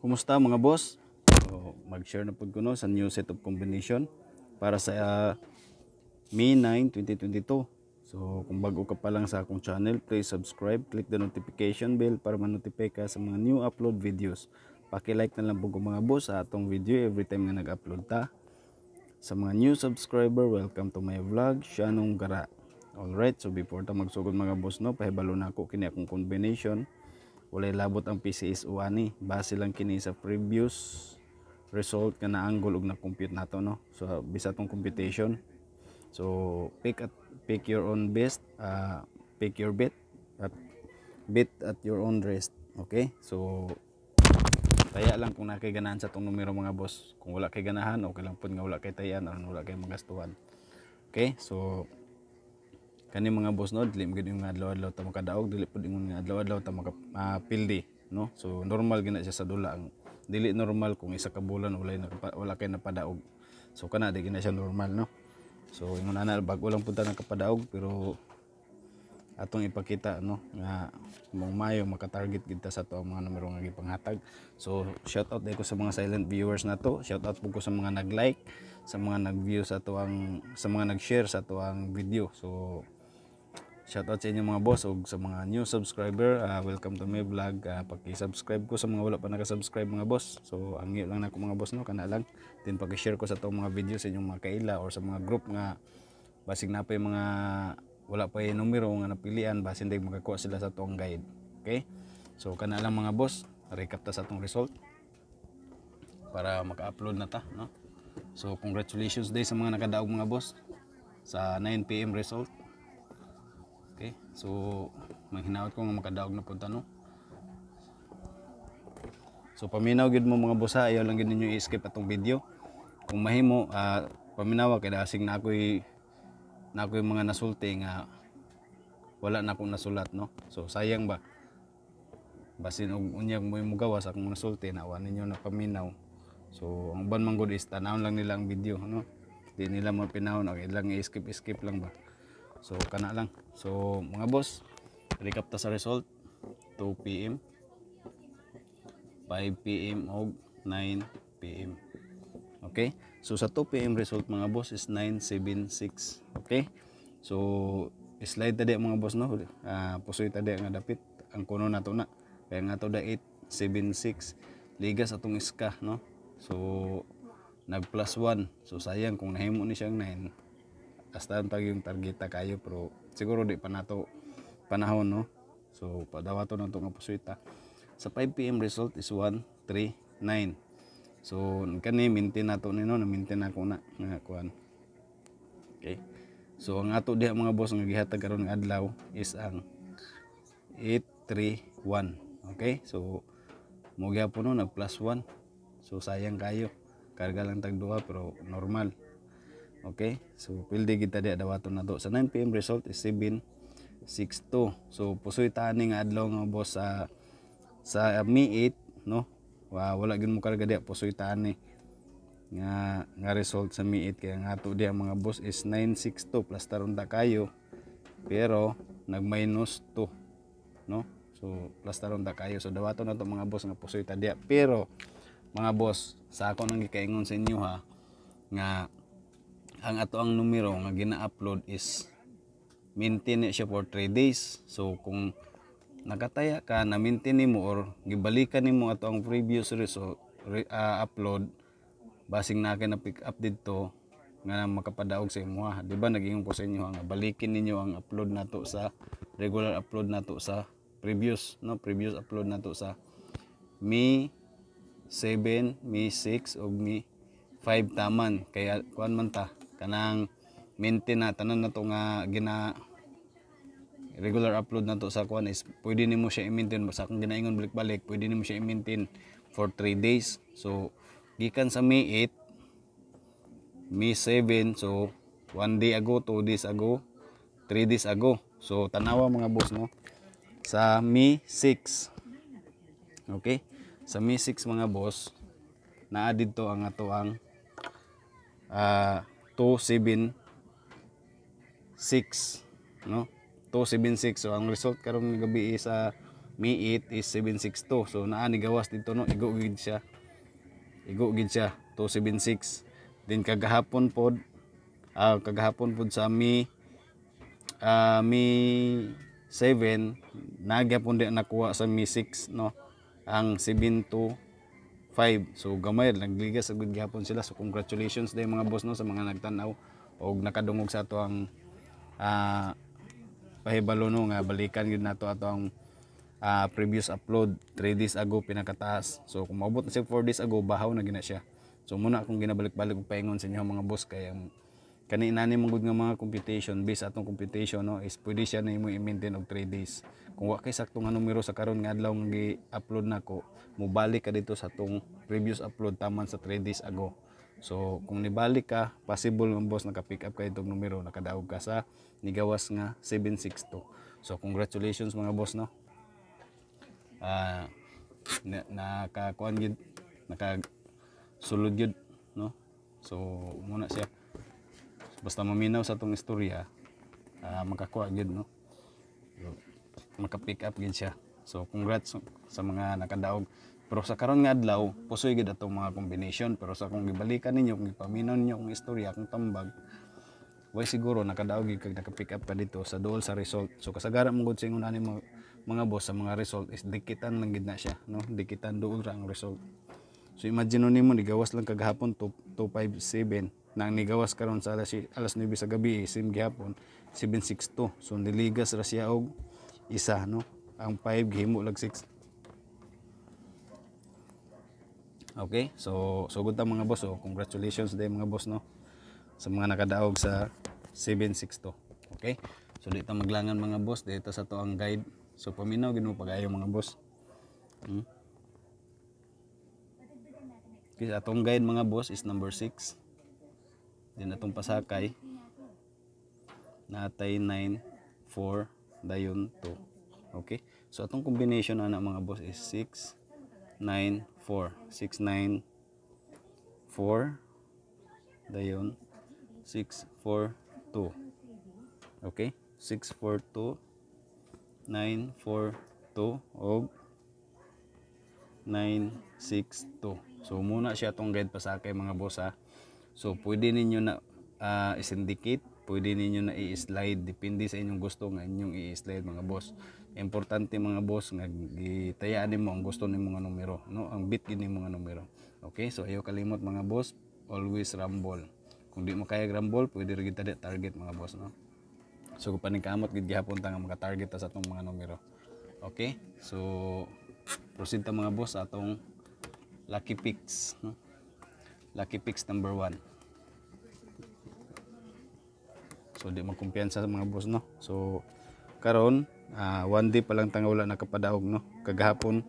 Kumusta mga boss? So, mag-share na po ko no, sa new set of combination para sa uh, May 9, 2022. So kung bago ka pa lang sa akong channel, please subscribe, click the notification bell para manotify ka sa mga new upload videos. Paki-like na lang po ko mga boss sa atong video every time na nag-upload ta. Sa mga new subscriber, welcome to my vlog, Shanong Gara. Alright, so before ta magsugod mga boss no, pahibalo na ako kini akong combination walay labot ang PCSO ani base lang kini sa previous result nga naanggol og na-compute nato no so bisa tong computation so pick at pick your own best uh, pick your bit at bit at your own rest okay so taya lang kung nakay ganahan sa tong numero mga boss kung wala kay ganahan okay lang pud nga wala kay tayan aron wala kay magastuhan okay so kani mga boss no dili magid yung adlaw-adlaw ta makadaog dili pud ingon nga adlaw-adlaw ta makapildi no so normal gina siya sa dula ang dili normal kung isa ka bulan wala na wala kay napadaog so kana di gina siya normal no so ingon ana bag-o lang punta nang kapadaog pero atong ipakita no nga mong mayo maka-target gid sa to ang mga numero nga gipanghatag so shout out ko sa mga silent viewers na to shout out pud ko sa mga nag-like sa mga nag-view sa to ang sa mga nag-share sa to ang video so Shoutout sa inyong mga boss o sa mga new subscriber. Uh, welcome to my vlog. Uh, paki-subscribe ko sa mga wala pa naka-subscribe mga boss. So, ang iyo lang na ako mga boss no, kana lang. Then paki-share ko sa tong mga video sa inyong mga kaila or sa mga group nga basig na pa yung mga wala pa yung numero nga napilian basin dahil makakuha sila sa tong guide. Okay? So, kana lang mga boss. Recap ta sa tong result para maka-upload na ta. No? So, congratulations day sa mga nakadaog mga boss sa 9pm result. Okay? So, manghinaot ko nga makadaog na punta, no? So, paminaw gid mo mga busa. Ayaw lang gid ninyo i-skip atong video. Kung mahimo, uh, paminawa kay asing na ako'y na ako'y mga nasulti nga wala na akong nasulat, no? So, sayang ba? Basin og unya mo yung gawas akong nasulti na wa ninyo na paminaw. So, ang ban manggod is tanawon lang nila ang video, no? di nila mo mapinahon, okay lang i-skip-skip lang ba? so kana lang so mga boss recap ta sa result 2 pm 5 pm og 9 pm okay so sa 2 pm result mga boss is 976 okay so slide tadi mga boss no Ah pusoy tadi di nga dapit ang kuno nato na kaya nga to da 876 ligas atong iska no so nag plus 1 so sayang kung nahimo ni siyang 9 hasta pag yung targeta kayo pero siguro di pa nato panahon no so padawato na to nga pusuita sa 5pm result is 139 so kani minti nato ni no maintain ako na nga kuan okay so ang ato diha mga boss nga gihatag karon nga adlaw is ang 831 okay so mugya gyapon no nag plus 1 so sayang kayo karga lang tag duha pero normal Okay? So, pildi kita di adawato na to. Sa 9pm result is 762. So, pusoy tani nga adlaw boss ah, sa sa Mi 8, no? Wa wala gyud mo karga di pusoy tani nga nga result sa Mi 8 kaya nga to di ang mga boss is 962 plus taron kayo. Pero nag-minus 2, no? So, plus taron kayo. So, dawato na to mga boss nga pusoy ta Pero mga boss, sa ako nang gikaingon sa inyo ha nga ang ato ang numero nga gina-upload is maintain siya for 3 days so kung nakataya ka na maintain nimo or gibalikan nimo ato ang previous result re, uh, upload basing na na pick up dito nga makapadaog sa imuha di ba naging ko sa inyo nga balikin ninyo ang upload nato sa regular upload nato sa previous no previous upload nato sa mi 7 mi 6 ug mi 5 taman kaya kuan man ta kanang maintain na tanan na to nga gina regular upload na to sa kuan is pwede nimo siya i-maintain sa akong ginaingon balik-balik pwede nimo siya i-maintain for 3 days so gikan sa May 8 May 7 so 1 day ago 2 days ago 3 days ago so tanawa mga boss no sa May 6 okay sa May 6 mga boss na-added to ang ato ang uh, 276 no 276 so ang result karon ng gabi sa Mi 8 is 762 ah, so naa ni gawas dito no igo gid siya igo gid siya 276 din kagahapon pod uh, kagahapon pod sa Mi uh, Mi 7 nagyapon din nakuha sa Mi 6 no ang 72 5. So gamay nagligas sa good gihapon sila. So congratulations day mga boss no sa mga nagtanaw og nakadungog sa ato ang uh, pahibalo no nga balikan gyud nato ato ang uh, previous upload 3 days ago pinakataas. So kung maabot na siya 4 days ago bahaw na gina siya. So muna akong ginabalik-balik og paingon sa inyo mga boss kay ang kani inani mong gud nga mga computation based atong computation no is pwede siya na imo i-maintain og 3 days kung wa kay sakto nga numero sa karon nga adlaw nga gi-upload nako mobalik ka dito sa atong previous upload taman sa 3 days ago so kung nibalik ka possible nga boss naka-pick up ka itong numero nakadaog ka sa nigawas nga 762 so congratulations mga boss no ah uh, na, nakakuan gid naka sulod gid no so muna siya basta maminaw sa tong istorya uh, ah, makakuha gid no maka-pick up gid siya so congrats sa mga nakadaog pero sa karon nga adlaw pusoy gid atong mga combination pero sa kung gibalikan ninyo kung ipaminaw ninyo kung istorya kung tambag way siguro nakadaog gid kag nakapick up ka dito sa duol sa result so kasagara mo gud sa ingon ani mga, boss sa mga result is dikitan lang gid na siya no dikitan duol ra ang result so imagine nimo ni gawas lang kag kagahapon 257 nang nigawas karon sa alas, alas 9 sa gabi eh, sim gihapon 762 so niligas ra siya og isa no ang 5 gihimo lag 6 okay so sugod so ta mga boss oh congratulations day mga boss no sa mga nakadaog sa 762 okay sulit so, ta maglangan mga boss dito sa to ang guide so paminaw ginoo pagayo mga boss hmm? Kisa atong guide mga boss is number 6 din atong pasakay natay 9 4 dayon 2 okay so atong combination na, na mga boss is 6 9 4 6 9 4 dayon 6 4 2 okay 6 4 2 9 4 2 og 9 6 2 so muna siya tong guide pasakay mga boss ha So pwede ninyo na uh, isindicate, pwede ninyo na i-slide depende sa inyong gusto nga inyong i-slide mga boss. Importante mga boss nga gitayaan nimo ang gusto nimo nga numero, no? Ang bit gid nimo nga numero. Okay? So ayo kalimot mga boss, always rumble. Kung di mo kaya rumble, pwede rin kita target mga boss, no? So kung paningkamot gid gihapon ta nga maka-target ta sa atong mga numero. Okay? So proceed ta mga boss atong lucky picks, no? Lucky picks number 1. so di magkumpiyansa sa mga boss no so karon uh, one day pa lang tanga wala nakapadaog no kagahapon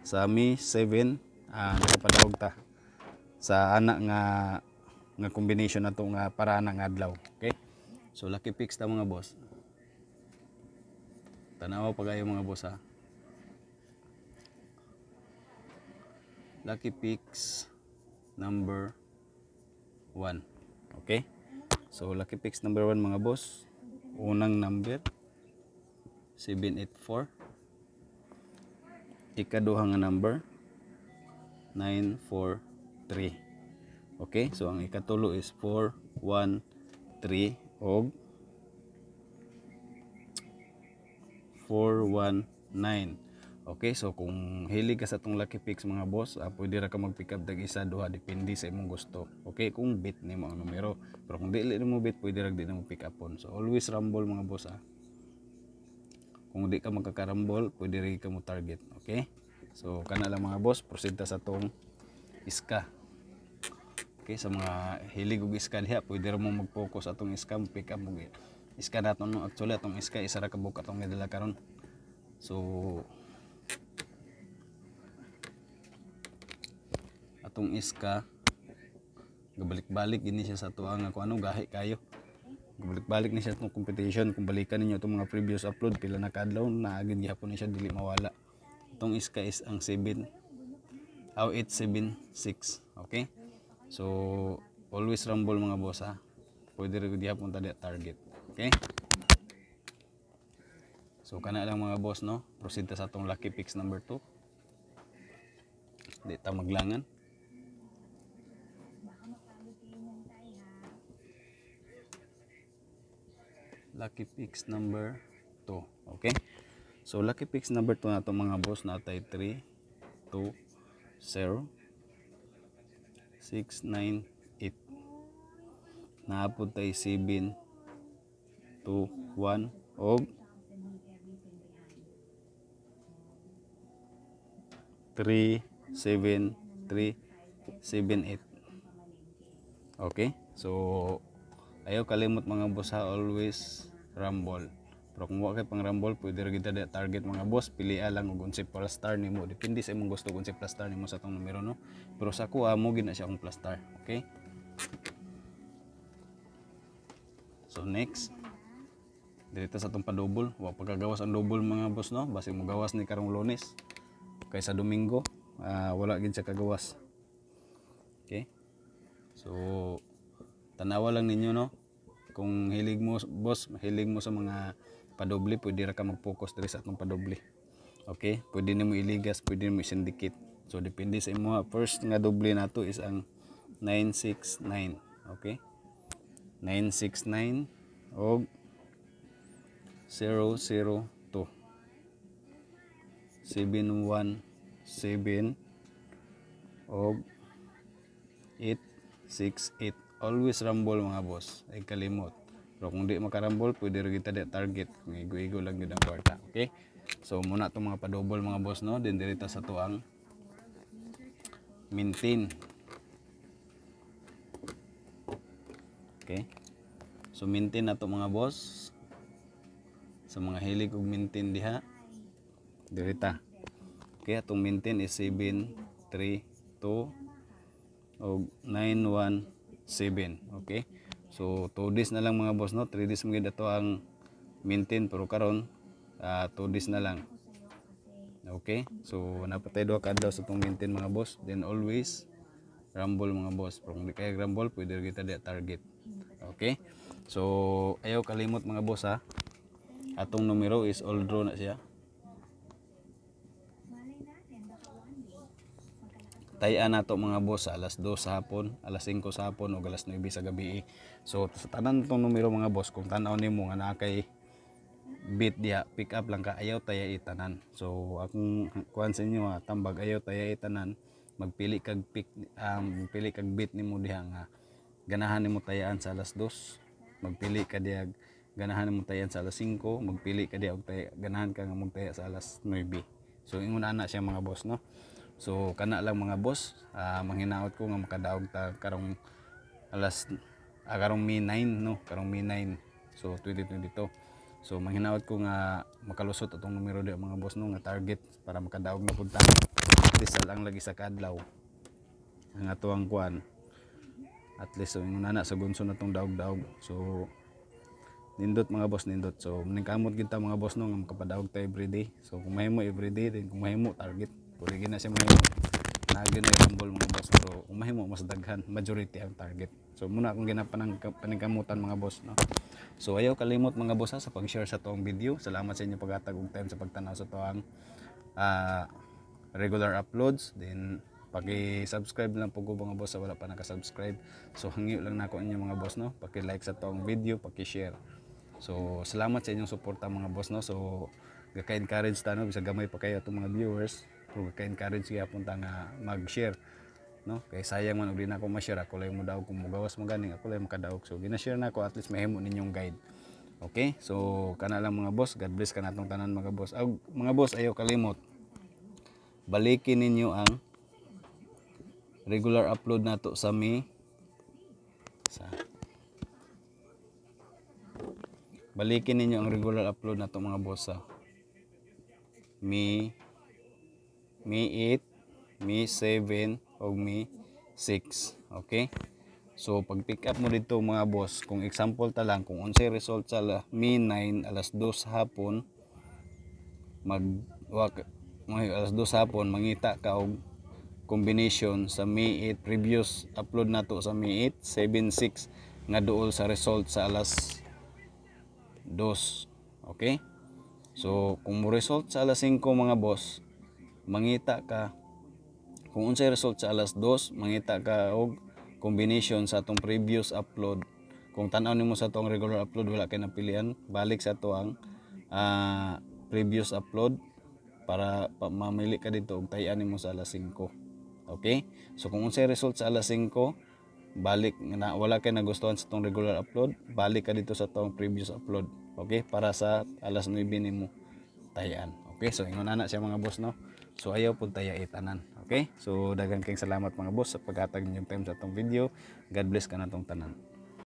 sa mi 7 uh, nakapadaog ta sa anak nga nga combination nato nga para nang adlaw okay so lucky picks ta mga boss tanaw pa kayo mga boss ha lucky picks number 1 okay So lucky picks number 1 mga boss. Unang number 784. Ikaduha nga number 943. Okay? So ang ikatulo is 413 og 419. Okay, so kung hilig ka sa itong Lucky Picks mga boss, uh, pwede ra ka mag-pick up dag isa, duha, depende sa imong gusto. Okay, kung bit ni mo ang numero. Pero kung dili mo bit, pwede ra di mo pick up on. So always rumble mga boss ah. Kung di ka magkakarambol, pwede rin ka mo target. Okay? So kana lang mga boss, proceed ta sa tong iska. Okay, sa mga hilig og iska diha, pwede ra mo mag-focus atong iska, pick up mo. Iska na no actually atong iska isa ra ka buka atong nidala karon. So atong iska gabalik-balik gini siya sa tuwa nga ano gahi kayo gabalik-balik ni siya sa competition kung balikan ninyo itong mga previous upload pila na kadlaw na agad gihapon ni siya dili mawala itong iska is ang 7 aw 876 okay so always rumble mga boss ha pwede rin gihapon tadi target okay So kana lang mga boss no, proceed ta sa atong lucky picks number 2. Di ta maglangan. lucky picks number 2 okay so lucky picks number 2 na to mga boss na natay 3 2 0 6 9 8 naapod tay 7 2 1 og 3 7 3 7 8 okay so ayo kalimot mga boss ha always rumble pero kung wa kay pang rumble pwede ra kita target mga boss pili lang og unsa plus star mo depende sa imong gusto unsa plus star mo sa tong numero no pero sa ko amo gina siya akong plus star okay so next dito sa itong padouble wa pagkagawas ang double mga boss no basi mo gawas ni karong lunes kaysa domingo uh, wala gin siya kagawas okay so tanawa lang ninyo no kung hilig mo boss hilig mo sa mga padoble pwede ra ka mag-focus diri sa akong padoble okay pwede nimo iligas pwede nimo isindikit so depende sa imo first nga doble nato is ang 969 okay 969 og 002 717 og 868 always rambol mga boss ay kalimot pero kung di makarambol pwede rin kita di target kung igo-igo lang yun ang kwarta okay so muna itong mga padobol mga boss no din dirita sa tuang maintain okay so maintain na mga boss sa mga hilig og maintain diha dirita Okay, itong maintain is 7, 3, 2, o 9, 1, 7 okay so 2 days na lang mga boss no 3 days mga dato ang maintain pero karon 2 uh, ah, days na lang okay so napatay do ka daw sa itong maintain mga boss then always rumble mga boss kung di kaya rumble pwede kita di target okay so ayaw kalimot mga boss ha atong numero is all draw na siya tayan nato mga boss alas 2 sa hapon, alas 5 sa hapon o alas 9 sa gabi. Eh. So sa tanan tong numero mga boss kung tan-aw nimo nga naa kay bit dia pick up lang ka ayaw taya itanan. So akong kuan sa inyo ha, ah, tambag ayaw taya itanan magpili kag pick um, magpili kag bit nimo diha nga ganahan nimo tayaan sa alas 2 magpili ka diha ganahan nimo tayaan sa alas 5 magpili ka diha og taya ganahan ka nga magtaya sa alas 9 so ingon ana siya mga boss no So kana lang mga boss, uh, manghinaot ko nga makadaog ta karong alas uh, karong May 9 no, karong May 9. So 2022. So manghinaot ko nga makalusot atong numero di mga boss no nga target para makadaog na pud ta. least lang lagi sa kadlaw. Ang atuang kuan. At least so yung nana sa gunso na tong daog-daog. So nindot mga boss nindot so ningkamot kita mga boss no nga makapadaog ta everyday so kung mahimo everyday din kung mahimo target Uli gina siya mga nagin ay tambol mga boss pero umahin mo mas daghan majority ang target so muna akong ginapanang paningkamutan mga boss no so ayaw kalimot mga boss ha, sa pag-share sa toong video salamat sa inyo paghatag og time sa pagtanaw sa toang uh, regular uploads then paki-subscribe lang po ko mga boss sa wala pa naka-subscribe so hangyo lang na na inyo mga boss no paki-like sa toong video paki-share so salamat sa inyong suporta mga boss no so gaka-encourage ta no bisag gamay pa kayo atong mga viewers ka-encourage siya punta nga mag-share no kay sayang man og di na ako ma-share ako lang mo daw kung mugawas mo ganing ako lang makadaog so gina-share na ako at least mahimo ninyong guide okay so kana lang mga boss god bless kanatong tanan mga boss og mga boss ayo kalimot balikin ninyo ang regular upload nato sa me sa balikin ninyo ang regular upload nato mga boss sa me Mi 8, Mi 7, o Mi 6. Okay? So, pag pick up mo dito mga boss, kung example ta lang, kung unsay result sa Mi 9, alas 2 hapon, mag, wak, mag alas 2 hapon, mangita ka og combination sa Mi 8 previous upload nato sa Mi 8 76 nga duol sa result sa alas 2 okay so kung mo result sa alas 5 mga boss mangita ka kung unsay result sa alas 2 mangita ka og combination sa atong previous upload kung tan-aw nimo sa atong regular upload wala kay napilian balik sa atong uh, ah, previous upload para pa, mamili ka dito og tayan nimo sa alas 5 okay so kung unsay result sa alas 5 balik na wala kay nagustuhan sa atong regular upload balik ka dito sa atong previous upload okay para sa alas 9 nimo tayan okay so ingon ana siya mga boss no So ayaw po tayo itanan. Okay? So dagang kayong salamat mga boss sa paghatag ninyong time sa atong video. God bless ka na tanan.